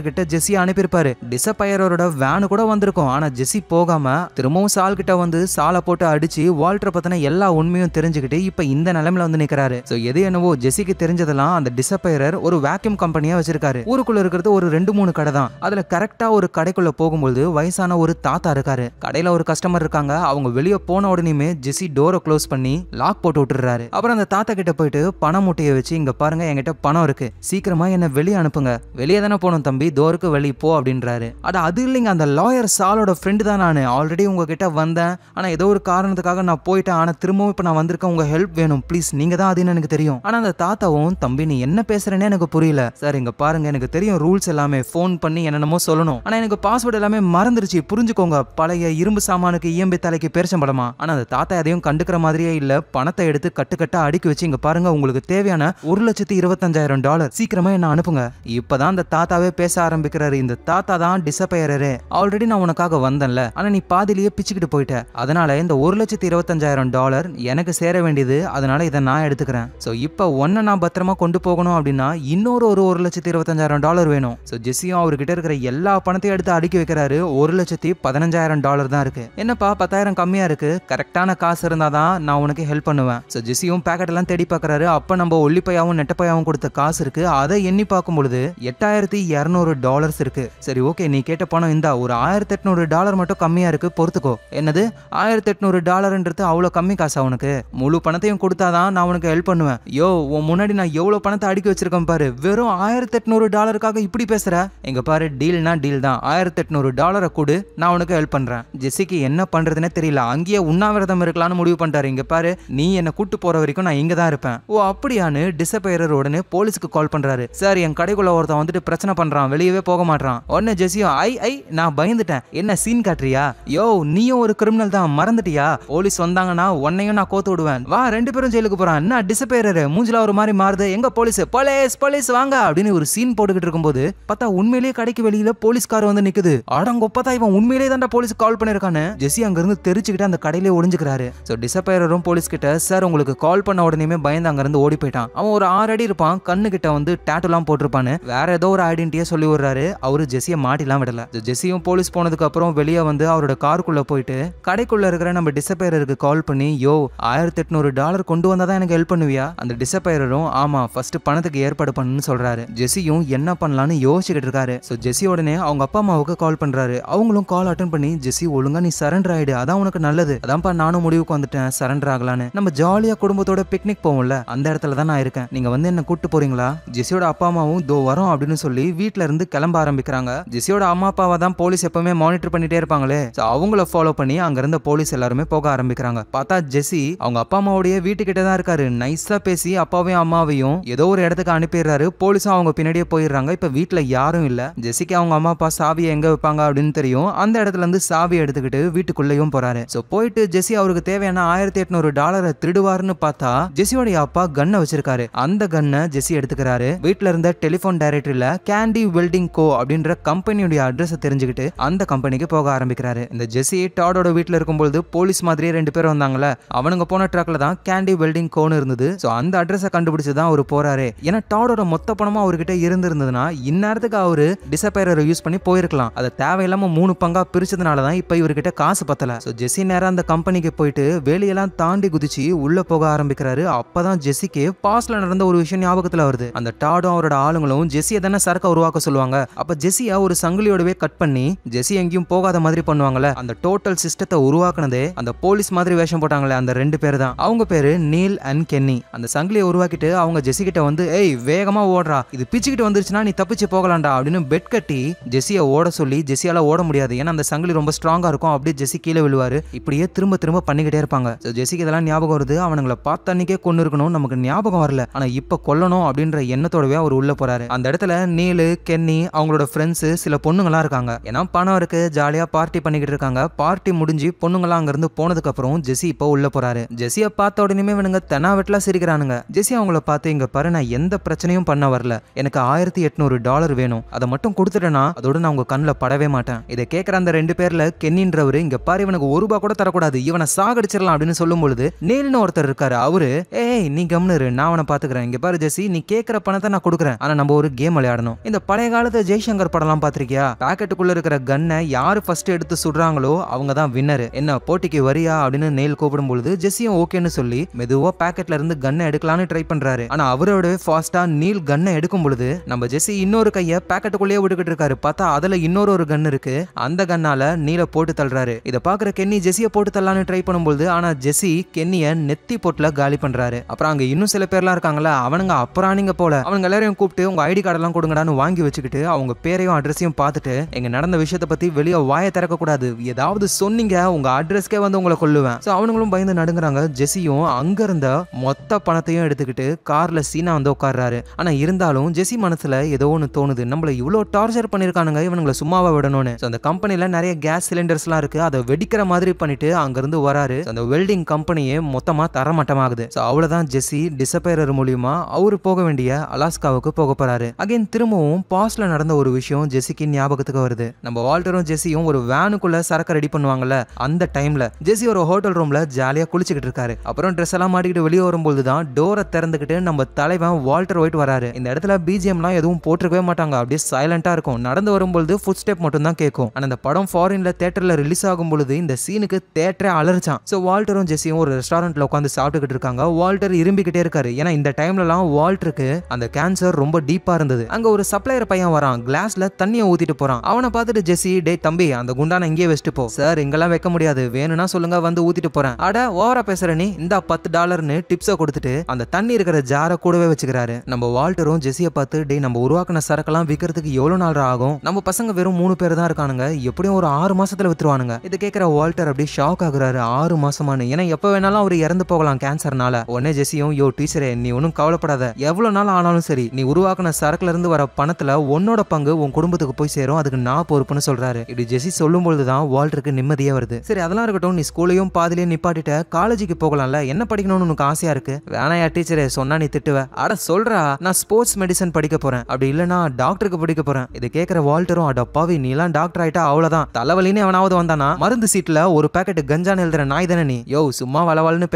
கிட்ட ஜெசி அனுப்பியிருப்பாரு டிசப்பயரோட வேனு கூட வந்திருக்கும் ஆனா ஜெசி போகாம திரும்பவும் சால் கிட்ட வந்து சாலை போட்டு அடிச்சு வால்டர் பத்தின எல்லா உண்மையும் தெரிஞ்சுக்கிட்டு இப்ப இந்த நிலைமையில வந்து நிக்கிறாரு எது என்னவோ ஜெசிக்கு தெரிஞ்சதெல்லாம் அந்த டிசப்பயரர் ஒரு வேக்யூம் கம்பெனியா வச்சிருக்காரு ஊருக்குள்ள இருக்கிறது ஒரு ரெண்டு மூணு கடை தான் அதுல கரெக்டா ஒரு கடைக்குள்ள போகும்போது வயசான ஒரு தாத்தா இருக்காரு கடையில ஒரு கஸ்டமர் இருக்காங்க அவங்க வெளியே போன உடனேயுமே ஜெசி டோரை க்ளோஸ் பண்ணி லாக் போட்டு விட்டுறாரு அப்புறம் அந்த தாத்தா கிட்ட போயிட்டு பண மூட்டையை வச்சு இங்க பாருங்க என்கிட்ட பணம் இருக்கு சீக்கிரமா என்ன வெளியே அனுப்புங்க வெளியே தானே போனோம் தம்பி டோருக்கு வெளியே போ அப்படின்றாரு அது அது இல்லைங்க அந்த லாயர் சாலோட ஃப்ரெண்டு தான் நான் ஆல்ரெடி உங்ககிட்ட வந்தேன் ஆனால் ஏதோ ஒரு காரணத்துக்காக நான் போயிட்டேன் ஆனால் திரும்பவும் இப்போ நான் வந்திருக்கேன் உங்கள் ஹெல்ப் வேணும் ப்ளீஸ் நீங்கள் தான் அதுன்னு எனக்கு தெரியும் ஆனா அந்த தாத்தாவும் தம்பி நீ என்ன பேசுறனே எனக்கு புரியல சார் இங்க பாருங்க எனக்கு தெரியும் ரூல்ஸ் எல்லாமே ஃபோன் பண்ணி என்னென்னமோ சொல்லணும் ஆனா எனக்கு பாஸ்வேர்டு எல்லாமே மறந்துருச்சு புரிஞ்சுக்கோங்க பழைய இரும்பு சாமானுக்கு இயம்பி தலைக்கு படமா ஆனா அந்த தாத்தா எதையும் கண்டுக்கிற மாதிரியே இல்ல பணத்தை எடுத்து கட்டுக்கட்டா அடுக்கி வச்சு இங்க பாருங்க உங்களுக்கு தேவையான ஒரு லட்சத்தி இருபத்தஞ்சாயிரம் டாலர் சீக்கிரமா என்ன அனுப்புங்க இப்பதான் அந்த தாத்தாவே பேச ஆரம்பிக்கிறாரு இந்த தாத்தா தான் டிசப்பயரே ஆல்ரெடி நான் உனக்காக வந்தேன்ல ஆனா நீ பாதிலேயே பிச்சுக்கிட்டு போயிட்ட அதனால இந்த ஒரு லட்சத்தி இருபத்தஞ்சாயிரம் டாலர் எனக்கு சேர வேண்டியது அதனால இதை நான் எடுத்துக்கிறேன் ஸோ இப்போ ஒன்றை நான் பத்திரமா கொண்டு போகணும் அப்படின்னா இன்னொரு ஒரு ஒரு லட்சத்தி இருபத்தஞ்சாயிரம் டாலர் வேணும் ஸோ ஜெஸ்ஸியும் அவர்கிட்ட இருக்கிற எல்லா பணத்தையும் எடுத்து அடுக்கி வைக்கிறாரு ஒரு லட்சத்தி பதினஞ்சாயிரம் டாலர் தான் இருக்கு என்னப்பா பத்தாயிரம் கம்மியா இருக்கு கரெக்டான காசு இருந்தால் தான் நான் உனக்கு ஹெல்ப் பண்ணுவேன் ஸோ ஜெஸ்ஸியும் பேக்கெட் எல்லாம் தேடி பார்க்குறாரு அப்போ நம்ம ஒல்லிப்பையாவும் நெட்டப்பையாவும் கொடுத்த காசு இருக்கு அதை எண்ணி பார்க்கும் பொழுது எட்டாயிரத்தி இரநூறு டாலர்ஸ் இருக்கு சரி ஓகே நீ கேட்ட பணம் இந்தா ஒரு ஆயிரத்தி எட்நூறு டாலர் மட்டும் கம்மியா இருக்கு பொறுத்துக்கோ என்னது ஆயிரத்தி எட்நூறு டாலர்ன்றது அவ்வளோ கம்மி காசா உனக்கு முழு பணத்தையும் கொடுத்தாதான் நான் உனக்கு ஹெல்ப் பண்ணுவேன் யோ உன் முன்னாடி நான் எவ்வளோ பணத்தை அடுக்கி வச்சிருக்கேன் பாரு வெறும் ஆயிரத்தி எட்நூறு டாலருக்காக இப்படி பேசுகிற எங்க பாரு டீல்னா டீல் தான் ஆயிரத்தி எட்நூறு டாலரை கொடு நான் உனக்கு ஹெல்ப் பண்றேன் ஜெஸிக்கு என்ன பண்றதுன்னே தெரியல அங்கேயே உண்ணாவிரதம் இருக்கலாம்னு முடிவு பண்ணுறாரு இங்கே பாரு நீ என்ன கூட்டு போற வரைக்கும் நான் இங்கே தான் இருப்பேன் ஓ அப்படியான்னு டிசப்பயரர் உடனே போலீஸுக்கு கால் பண்றாரு சார் என் கடைக்குள்ள ஒருத்தன் வந்துட்டு பிரச்சனை பண்றான் வெளியவே போக மாட்டான் உடனே ஜெஸியோ ஐ ஐ நான் பயந்துட்டேன் என்ன சீன் காட்டுறியா யோ நீயும் ஒரு கிரிமினல் தான் மறந்துட்டியா போலீஸ் வந்தாங்கன்னா உன்னையும் நான் கோத்து விடுவேன் வா ரெண்டு பேரும் ஜெயிலுக்கு போறான் என்ன டிசப்பயர் டெரர் மூஞ்சில ஒரு மாதிரி மாறுது எங்க போலீஸ் போலீஸ் போலீஸ் வாங்க அப்படின்னு ஒரு சீன் போட்டுக்கிட்டு இருக்கும்போது பார்த்தா உண்மையிலேயே கடைக்கு வெளியில போலீஸ் கார் வந்து நிக்குது அடங்கொப்பதா இவன் உண்மையிலேயே தான் போலீஸ் கால் பண்ணிருக்கானு ஜெசி அங்க இருந்து தெரிச்சுக்கிட்டு அந்த கடையிலே ஒளிஞ்சுக்கிறாரு ஸோ டிசப்பயரும் போலீஸ் கிட்ட சார் உங்களுக்கு கால் பண்ண உடனே பயந்து அங்க இருந்து ஓடி போயிட்டான் அவன் ஒரு ஆறு அடி இருப்பான் கண்ணு கிட்ட வந்து டேட்டூலாம் போட்டிருப்பானு வேற ஏதோ ஒரு ஐடென்டியா சொல்லி விடுறாரு அவரு ஜெசியை மாட்டிலாம் விடல ஜெசியும் போலீஸ் போனதுக்கு அப்புறம் வெளியே வந்து அவரோட காருக்குள்ள போயிட்டு கடைக்குள்ள இருக்கிற நம்ம டிசப்பயருக்கு கால் பண்ணி யோ ஆயிரத்தி எட்நூறு டாலர் கொண்டு வந்தா தான் எனக்கு ஹெல்ப் பண்ணுவியா அந்த டிசப்பயரும் ஆமாம் ஃபர்ஸ்ட் பணத்துக்கு ஏற்பாடு பண்ணுன்னு சொல்றாரு ஜெஸியும் என்ன பண்ணலான்னு யோசிச்சுக்கிட்டு இருக்காரு ஸோ ஜெஸி உடனே அவங்க அப்பா அம்மாவுக்கு கால் பண்ணுறாரு அவங்களும் கால் அட்டன் பண்ணி ஜெஸி ஒழுங்கா நீ சரண்டர் ஆயிடு அதான் உனக்கு நல்லது அதான்ப்பா நானும் முடிவுக்கு வந்துட்டேன் சரண்டர் ஆகலான்னு நம்ம ஜாலியாக குடும்பத்தோட பிக்னிக் போவோம்ல அந்த இடத்துல தான் நான் இருக்கேன் நீங்கள் வந்து என்ன கூட்டு போறீங்களா ஜெஸியோட அப்பா அம்மாவும் தோ வரும் அப்படின்னு சொல்லி வீட்டுல இருந்து கிளம்ப ஆரம்பிக்கிறாங்க ஜெஸியோட அம்மா அப்பாவை தான் போலீஸ் எப்பவுமே மானிட்டர் பண்ணிட்டே இருப்பாங்களே ஸோ அவங்கள ஃபாலோ பண்ணி இருந்த போலீஸ் எல்லாருமே போக ஆரம்பிக்கிறாங்க பார்த்தா ஜெஸி அவங்க அப்பா அம்மாவுடைய வீட்டுக்கிட்ட தான் இருக்காரு நைஸ் லாஸ்ட்டாக பேசி அப்பாவையும் அம்மாவையும் ஏதோ ஒரு இடத்துக்கு அனுப்பிடுறாரு போலீஸும் அவங்க பின்னாடியே போயிடுறாங்க இப்போ வீட்டில் யாரும் இல்லை ஜெசிக்கு அவங்க அம்மா அப்பா சாவியை எங்கே வைப்பாங்க அப்படின்னு தெரியும் அந்த இடத்துல இருந்து சாவி எடுத்துக்கிட்டு வீட்டுக்குள்ளேயும் போறாரு ஸோ போயிட்டு ஜெசி அவருக்கு தேவையான ஆயிரத்தி எட்நூறு டாலரை திருடுவாருன்னு பார்த்தா ஜெசியோடைய அப்பா கண்ணை வச்சிருக்காரு அந்த கண்ணை ஜெசி எடுத்துக்கிறாரு வீட்டில் இருந்த டெலிஃபோன் டைரக்டரியில் கேண்டி வெல்டிங் கோ அப்படின்ற கம்பெனியுடைய அட்ரஸை தெரிஞ்சுக்கிட்டு அந்த கம்பெனிக்கு போக ஆரம்பிக்கிறாரு இந்த ஜெசி டாடோட வீட்டில் இருக்கும்போது போலீஸ் மாதிரியே ரெண்டு பேரும் வந்தாங்களே அவனுங்க போன ட்ராக்ல தான் கேண்டி வெல்டிங் கோன்னு இருந்தது ஸோ அந்த அட்ரஸை கண்டுபிடிச்சி தான் அவர் போகிறாரு ஏன்னா டாடோட மொத்த பணமும் அவர்கிட்ட இருந்திருந்ததுன்னா இந்நேரத்துக்கு அவர் டிசப்பயரை யூஸ் பண்ணி போயிருக்கலாம் அதை தேவையில்லாமல் மூணு பங்காக பிரிச்சதுனால தான் இப்போ இவர்கிட்ட காசு பத்தலை ஸோ ஜெஸி நேராக அந்த கம்பெனிக்கு போயிட்டு வேலையெல்லாம் தாண்டி குதிச்சு உள்ளே போக ஆரம்பிக்கிறாரு அப்போ தான் ஜெஸ்ஸிக்கு பாஸ்டில் நடந்த ஒரு விஷயம் ஞாபகத்தில் வருது அந்த டாடும் அவரோட ஆளுங்களும் ஜெஸியை தானே சரக்கை உருவாக்க சொல்லுவாங்க அப்போ ஜெஸியை ஒரு சங்கிலியோடவே கட் பண்ணி ஜெஸ்ஸி எங்கேயும் போகாத மாதிரி பண்ணுவாங்கள்ல அந்த டோட்டல் சிஸ்டத்தை உருவாக்குனதே அந்த போலீஸ் மாதிரி வேஷம் போட்டாங்களே அந்த ரெண்டு பேர் தான் அவங்க பேரு நீல் அண்ட் கென்னி அந்த சங்கிலியை உருவாக்கிட்டு அவங்க ஜெசிகிட்ட வந்து ஏய் வேகமாக ஓடுறா இது பிச்சுக்கிட்டு வந்துருச்சுன்னா நீ தப்பிச்சு போகலாண்டா அப்படின்னு பெட் கட்டி ஜெஸியை ஓட சொல்லி ஜெசியால ஓட முடியாது ஏன்னா அந்த சங்கிலி ரொம்ப ஸ்ட்ராங்காக இருக்கும் அப்படியே ஜெசி கீழே விழுவாரு இப்படியே திரும்ப திரும்ப பண்ணிக்கிட்டே இருப்பாங்க ஸோ இதெல்லாம் ஞாபகம் வருது அவனுங்களை பார்த்த அன்னைக்கே கொண்டு இருக்கணும் நமக்கு ஞாபகம் வரல ஆனால் இப்போ கொல்லணும் அப்படின்ற எண்ணத்தோடவே அவர் உள்ளே போகிறாரு அந்த இடத்துல நீலு கென்னி அவங்களோட ஃப்ரெண்ட்ஸு சில பொண்ணுங்களாம் இருக்காங்க ஏன்னா பணம் இருக்கு ஜாலியாக பார்ட்டி பண்ணிக்கிட்டு இருக்காங்க பார்ட்டி முடிஞ்சு பொண்ணுங்களாம் அங்கேருந்து போனதுக்கப்புறம் ஜெசி இப்போ உள்ள போறாரு ஜெஸியை பார்த்த உடனே இவனுங்க தெனாவெட்டில் சிரிக்க கேட்குறானுங்க ஜெஸி அவங்கள பார்த்து இங்கே பாரு நான் எந்த பிரச்சனையும் பண்ண வரல எனக்கு ஆயிரத்தி எட்நூறு டாலர் வேணும் அதை மட்டும் கொடுத்துட்டேன்னா அதோட நான் உங்கள் கண்ணில் படவே மாட்டேன் இதை கேட்குற அந்த ரெண்டு பேரில் கென்னின்றவர் இங்கே பாரு இவனுக்கு ஒரு ரூபா கூட தரக்கூடாது இவனை சாகடிச்சிடலாம் அப்படின்னு சொல்லும் பொழுது நீல்னு ஒருத்தர் இருக்காரு அவரு ஏய் நீ கம்னு நான் அவனை பார்த்துக்கிறேன் இங்கே பாரு ஜெஸ்ஸி நீ கேட்குற பணத்தை நான் கொடுக்குறேன் ஆனால் நம்ம ஒரு கேம் விளையாடணும் இந்த பழைய காலத்து ஜெய்சங்கர் படம்லாம் பார்த்துருக்கியா பேக்கெட்டுக்குள்ள இருக்கிற கன்னை யார் ஃபர்ஸ்ட் எடுத்து சுடுறாங்களோ அவங்க தான் வின்னர் என்ன போட்டிக்கு வரியா அப்படின்னு நேல் கூப்பிடும் பொழுது ஜெஸ்ஸியும் ஓகேன்னு சொல்லி மெதுவாக பேக்கெட்ல இருந்து கன் கண்ணை எடுக்கலான்னு ட்ரை பண்றாரு ஆனா அவரோட ஃபாஸ்டா நீல் கன்னை எடுக்கும் பொழுது நம்ம ஜெஸ்ஸி இன்னொரு கையை பாக்கெட்டுக்குள்ளேயே விட்டுக்கிட்டு இருக்காரு பார்த்தா அதுல இன்னொரு ஒரு கன் இருக்கு அந்த கண்ணால நீல போட்டு தள்ளுறாரு இதை பாக்குற கென்னி ஜெஸ்ஸியை போட்டு தள்ளான்னு ட்ரை பண்ணும்போது ஆனா ஜெஸ்ஸி கென்னிய நெத்தி போட்டுல காலி பண்றாரு அப்புறம் அங்க இன்னும் சில பேர்லாம் இருக்காங்களா அவனுங்க அப்புறானிங்க போல அவனுங்க எல்லாரையும் கூப்பிட்டு உங்க ஐடி கார்டெல்லாம் கொடுங்கடான்னு வாங்கி வச்சுக்கிட்டு அவங்க பேரையும் அட்ரஸையும் பார்த்துட்டு எங்க நடந்த விஷயத்தை பத்தி வெளியே வாயை திறக்க கூடாது ஏதாவது சொன்னீங்க உங்க அட்ரஸ்க்கே வந்து உங்களை கொள்ளுவேன் ஸோ அவனுங்களும் பயந்து நடுங்குறாங்க ஜெஸியும் அங்க இருந்த மொத்த பணத்தையும் எடுத்துக்கிட்டு காரில் சீனா வந்து உட்காடுறாரு ஆனால் இருந்தாலும் ஜெசி மனசில் ஏதோ ஒன்று தோணுது நம்மள இவ்வளோ டார்ச்சர் பண்ணியிருக்கானுங்க இவனுங்களை சும்மாவை விடணும்னு ஸோ அந்த கம்பெனியில் நிறைய கேஸ் சிலிண்டர்ஸ்லாம் இருக்குது அதை வெடிக்கிற மாதிரி பண்ணிட்டு அங்கேருந்து வராரு அந்த வெல்டிங் கம்பெனியே மொத்தமாக தரமட்டமாகுது ஸோ ஜெசி டிசப்பேரர் மூலியமா அவர் போக வேண்டிய அலாஸ்காவுக்கு போக போறாரு அகைன் திரும்பவும் பாஸ்ல நடந்த ஒரு விஷயம் ஜெசிக்கு ஞாபகத்துக்கு வருது நம்ம வால்டரும் ஜெசியும் ஒரு வேனுக்குள்ள சரக்கு ரெடி பண்ணுவாங்கல்ல அந்த டைம்ல ஜெஸி ஒரு ஹோட்டல் ரூம்ல ஜாலியாக குளிச்சுக்கிட்டு இருக்காரு அப்புறம் ட்ரெஸ் எல்லாம் மாட்டிக்கிட்டு வெளியே வரும்போது தான் தான் டோரை திறந்துக்கிட்டு நம்ம தலைவன் வால்டர் ஒயிட் வராரு இந்த இடத்துல பிஜிஎம்லாம் எதுவும் போட்டிருக்கவே மாட்டாங்க அப்படியே சைலண்டாக இருக்கும் நடந்து வரும்பொழுது ஃபுட் ஸ்டெப் மட்டும் தான் கேட்கும் ஆனால் அந்த படம் ஃபாரினில் தேட்டரில் ரிலீஸ் ஆகும் பொழுது இந்த சீனுக்கு தேட்டரே அலர்ச்சான் ஸோ வால்டரும் ஜெஸியும் ஒரு ரெஸ்டாரண்ட்டில் உட்காந்து சாப்பிட்டுக்கிட்டு இருக்காங்க வால்டர் இரும்பிக்கிட்டே இருக்காரு ஏன்னா இந்த டைம்லலாம் வால்டருக்கு அந்த கேன்சர் ரொம்ப டீப்பாக இருந்தது அங்கே ஒரு சப்ளையர் பையன் வரான் கிளாஸில் தண்ணியை ஊற்றிட்டு போகிறான் அவனை பார்த்துட்டு ஜெஸி டே தம்பி அந்த குண்டான இங்கேயே வச்சுட்டு போ சார் இங்கெல்லாம் வைக்க முடியாது வேணும்னா சொல்லுங்க வந்து ஊற்றிட்டு போகிறேன் அட ஓவரா பேசுகிற நீ இந்த பத்து டாலர்னு டிப்ஸை கொடுத்துட்டு எடுத்துட்டு அந்த தண்ணி இருக்கிற ஜாரை கூடவே வச்சுக்கிறாரு நம்ம வால்டரும் ஜெஸியை பார்த்து டே நம்ம உருவாக்கின சரக்கெல்லாம் விற்கிறதுக்கு எவ்வளோ நாள் ஆகும் நம்ம பசங்க வெறும் மூணு பேர் தான் இருக்கானுங்க எப்படியும் ஒரு ஆறு மாசத்துல வித்துருவானுங்க இது கேட்கிற வால்டர் அப்படியே ஷாக் ஆகுறாரு ஆறு மாசமானு ஏன்னா எப்போ வேணாலும் அவர் இறந்து போகலாம் கேன்சர்னால உடனே ஜெஸியும் யோ டீச்சரே நீ ஒன்றும் கவலைப்படாத எவ்வளோ நாள் ஆனாலும் சரி நீ உருவாக்கின சரக்குல இருந்து வர பணத்துல உன்னோட பங்கு உன் குடும்பத்துக்கு போய் சேரும் அதுக்கு நான் பொறுப்புன்னு சொல்றாரு இப்படி ஜெஸி சொல்லும்பொழுது தான் வால்டருக்கு நிம்மதியே வருது சரி அதெல்லாம் இருக்கட்டும் நீ ஸ்கூலையும் பாதிலேயே நிப்பாட்டிட்ட காலேஜுக்கு போகலாம்ல என்ன படிக்கணும்னு உனக்கு ஆசையா இருக்கு வேணா யார் டீச்சரே சொன்னா நீ திட்டுவ அட சொல்றா நான் ஸ்போர்ட்ஸ் மெடிசன் படிக்க போறேன் அப்படி இல்லனா டாக்டருக்கு படிக்க போறேன் இது கேக்குற வால்டரும் நீ நீலாம் டாக்டர் ஆயிட்டா அவ்வளவுதான் தலைவலின்னு எவனாவது வந்தானா மருந்து சீட்ல ஒரு பேக்கெட் கஞ்சா எழுதுற நாய் தானே நீ யோ சும்மா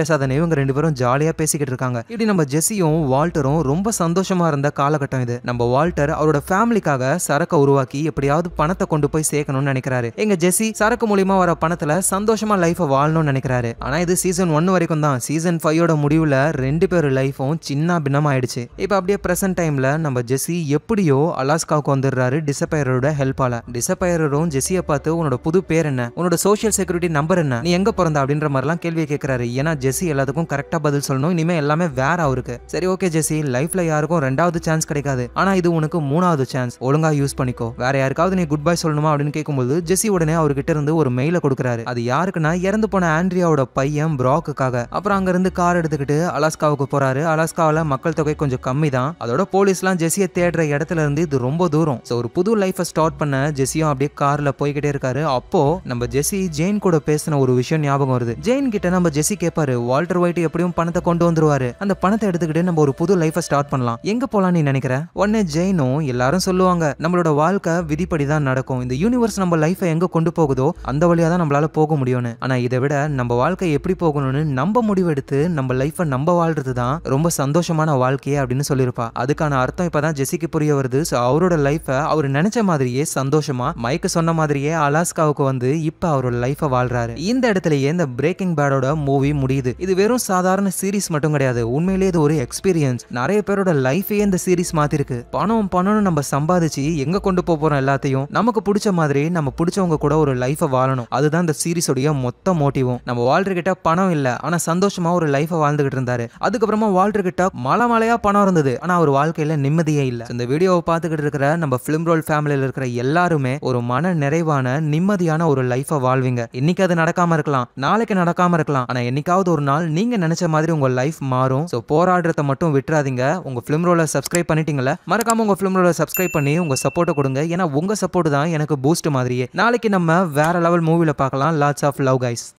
பேசாத நீ இவங்க ரெண்டு பேரும் ஜாலியா பேசிக்கிட்டு இருக்காங்க இப்படி நம்ம ஜெஸ்ஸியும் வால்டரும் ரொம்ப சந்தோஷமா இருந்த காலகட்டம் இது நம்ம வால்டர் அவரோட ஃபேமிலிக்காக சரக்கை உருவாக்கி எப்படியாவது பணத்தை கொண்டு போய் சேர்க்கணும்னு நினைக்கிறாரு எங்க ஜெஸ்ஸி சரக்கு மூலியமா வர பணத்துல சந்தோஷமா லைஃப வாழணும்னு நினைக்கிறாரு ஆனா இது சீசன் ஒன்னு வரைக்கும் தான் சீசன் ஃபைவோட முடிவுல ரெண்டு பேர் லைஃபும் சின்ன பின்னம் ஆயிடுச்சு இப்போ அப்படியே ப்ரெசன்ட் டைமில் நம்ம ஜெஸ்ஸி எப்படியோ அலாஸ்காவுக்கு வந்துடுறாரு டிசப்பயரோட ஹெல்ப்பால டிசப்பயரும் ஜெஸியை பார்த்து உன்னோட புது பேர் என்ன உன்னோட சோஷியல் செக்யூரிட்டி நம்பர் என்ன நீ எங்கே பிறந்த அப்படின்ற மாதிரிலாம் கேள்வியை கேட்குறாரு ஏன்னா ஜெஸ்ஸி எல்லாத்துக்கும் கரெக்டாக பதில் சொல்லணும் இனிமேல் எல்லாமே வேற அவருக்கு சரி ஓகே ஜெஸ்ஸி லைஃப்ல யாருக்கும் ரெண்டாவது சான்ஸ் கிடைக்காது ஆனா இது உனக்கு மூணாவது சான்ஸ் ஒழுங்கா யூஸ் பண்ணிக்கோ வேற யாருக்காவது நீ குட் பை சொல்லணுமா அப்படின்னு கேட்கும்போது ஜெஸ்ஸி உடனே அவர்கிட்ட இருந்து ஒரு மெயில கொடுக்குறாரு அது யாருக்குன்னா இறந்து போன ஆண்ட்ரியாவோட பையன் ப்ராக்குக்காக அப்புறம் அங்க இருந்து கார் எடுத்துக்கிட்டு அலாஸ் அலாஸ்காவுக்கு போறாரு அலாஸ்காவில் மக்கள் தொகை கொஞ்சம் கம்மி தான் அதோட போலீஸ்லாம் ஜெஸியை தேடுற இடத்துல இருந்து இது ரொம்ப தூரம் ஸோ ஒரு புது லைஃபை ஸ்டார்ட் பண்ண ஜெசியும் அப்படியே கார்ல போய்கிட்டே இருக்காரு அப்போ நம்ம ஜெசி ஜெயின் கூட பேசின ஒரு விஷயம் ஞாபகம் வருது ஜெயின் கிட்ட நம்ம ஜெசி கேட்பாரு வால்டர் ஒயிட் எப்படியும் பணத்தை கொண்டு வந்துருவாரு அந்த பணத்தை எடுத்துக்கிட்டு நம்ம ஒரு புது லைஃபை ஸ்டார்ட் பண்ணலாம் எங்க போலாம் நீ நினைக்கிற உடனே ஜெயினும் எல்லாரும் சொல்லுவாங்க நம்மளோட வாழ்க்கை விதிப்படி தான் நடக்கும் இந்த யூனிவர்ஸ் நம்ம லைஃபை எங்க கொண்டு போகுதோ அந்த வழியா தான் நம்மளால போக முடியும்னு ஆனா இதை விட நம்ம வாழ்க்கை எப்படி போகணும்னு நம்ம முடிவெடுத்து நம்ம லைஃபை நம்ம வாழ்றது தான் ரொம்ப சந்தோஷமான வாழ்க்கையே அப்படின்னு சொல்லியிருப்பா அதுக்கான அர்த்தம் இப்பதான் ஜெசிக்கு புரிய வருது ஸோ அவரோட லைஃபை அவர் நினைச்ச மாதிரியே சந்தோஷமா மைக்கு சொன்ன மாதிரியே அலாஸ்காவுக்கு வந்து இப்ப அவரோட லைஃபை வாழ்றாரு இந்த இடத்துலயே இந்த பிரேக்கிங் பேடோட மூவி முடியுது இது வெறும் சாதாரண சீரிஸ் மட்டும் கிடையாது உண்மையிலேயே இது ஒரு எக்ஸ்பீரியன்ஸ் நிறைய பேரோட லைஃபையே இந்த சீரிஸ் மாத்திருக்கு பணம் பணம்னு நம்ம சம்பாதிச்சு எங்க கொண்டு போறோம் எல்லாத்தையும் நமக்கு பிடிச்ச மாதிரி நம்ம பிடிச்சவங்க கூட ஒரு லைஃபை வாழணும் அதுதான் இந்த சீரிஸோடைய மொத்த மோட்டிவும் நம்ம வாழ்றகிட்ட பணம் இல்லை ஆனா சந்தோஷமா ஒரு லைஃபை வாழ்ந்துகிட்டு இருந்தாரு அதுக்கப்புறமா வால்டர் கிட்ட மலை மலையா பணம் இருந்தது ஆனா அவர் வாழ்க்கையில நிம்மதியே இல்ல இந்த வீடியோவை பார்த்துக்கிட்டு இருக்கிற நம்ம பிலிம் ரோல் ஃபேமிலியில் இருக்கிற எல்லாருமே ஒரு மன நிறைவான நிம்மதியான ஒரு லைஃபை வாழ்வீங்க இன்னைக்கு அது நடக்காம இருக்கலாம் நாளைக்கு நடக்காம இருக்கலாம் ஆனா என்னைக்காவது ஒரு நாள் நீங்க நினைச்ச மாதிரி உங்க லைஃப் மாறும் ஸோ போராடுறத மட்டும் விட்டுறாதீங்க உங்க பிலிம் ரோலை சப்ஸ்கிரைப் பண்ணிட்டீங்களா மறக்காம உங்க பிலிம் ரோலை சப்ஸ்கிரைப் பண்ணி உங்க சப்போர்ட்ட கொடுங்க ஏன்னா உங்க சப்போர்ட் தான் எனக்கு பூஸ்ட் மாதிரியே நாளைக்கு நம்ம வேற லெவல் மூவில பார்க்கலாம் லாட்ஸ் ஆஃப் லவ் கைஸ்